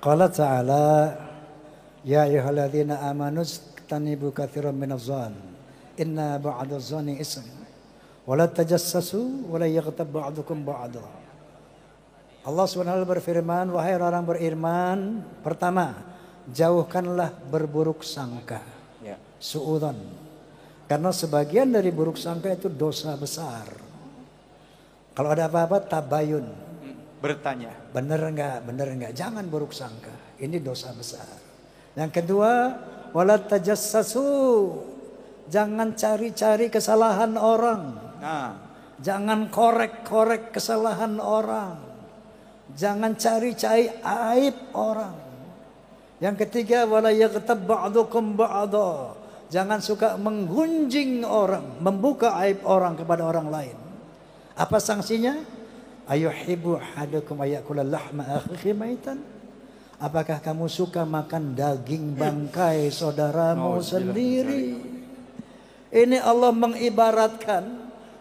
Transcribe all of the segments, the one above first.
Qala ta'ala Ya ayuhaladzina amanus tanibu kathiran minaz zan inna ba'da zani ism wa tajassasu wa yagtab ba'dukum ba'da Allah SWT berfirman wahai orang beriman pertama jauhkanlah berburuk sangka ya. suudzon karena sebagian dari buruk sangka itu dosa besar kalau ada apa-apa tabayun bertanya. Benar enggak? Benar enggak? Jangan buruk sangka. Ini dosa besar. Yang kedua, wala tajassasu. Jangan cari-cari kesalahan orang. Nah. Jangan korek-korek kesalahan orang. Jangan cari-cari aib orang. Yang ketiga, wala yaghtab ba'dukum ba'da. Jangan suka menggunjing orang, membuka aib orang kepada orang lain. Apa sanksinya? ayuhibbu hadukum ayakula lahma akhihi maitan Apakah kamu suka makan daging bangkai saudaramu sendiri? Ini Allah mengibaratkan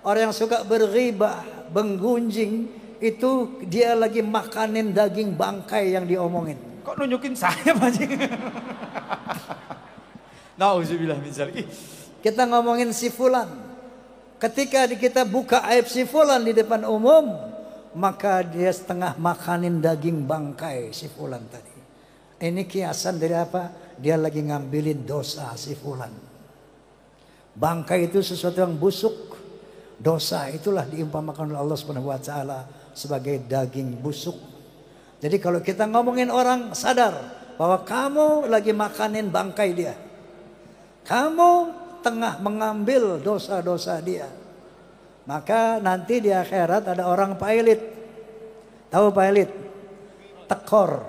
orang yang suka berghibah, menggunjing itu dia lagi makanin daging bangkai yang diomongin. Kok nunjukin saya, Pak Nauzubillah min Kita ngomongin si fulan. Ketika kita buka aib si fulan di depan umum, maka dia setengah makanin daging bangkai si Fulan tadi. Ini kiasan dari apa? Dia lagi ngambilin dosa si Fulan. Bangkai itu sesuatu yang busuk. Dosa itulah diumpamakan oleh Allah Subhanahu wa taala sebagai daging busuk. Jadi kalau kita ngomongin orang sadar bahwa kamu lagi makanin bangkai dia. Kamu tengah mengambil dosa-dosa dia. Maka nanti di akhirat ada orang pailit. Tahu pailit? Tekor.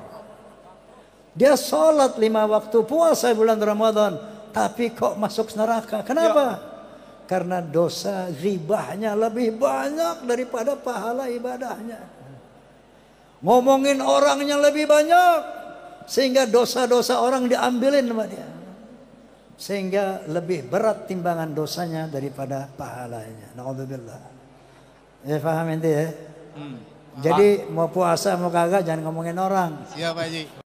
Dia sholat lima waktu puasa bulan Ramadan. Tapi kok masuk neraka. Kenapa? Ya. Karena dosa ribahnya lebih banyak daripada pahala ibadahnya. Ngomongin orangnya lebih banyak. Sehingga dosa-dosa orang diambilin sama dia sehingga lebih berat timbangan dosanya daripada pahalanya. Nauzubillah. Ya paham ente ya? Hmm. Jadi mau puasa mau kagak jangan ngomongin orang. Siap Pak Haji.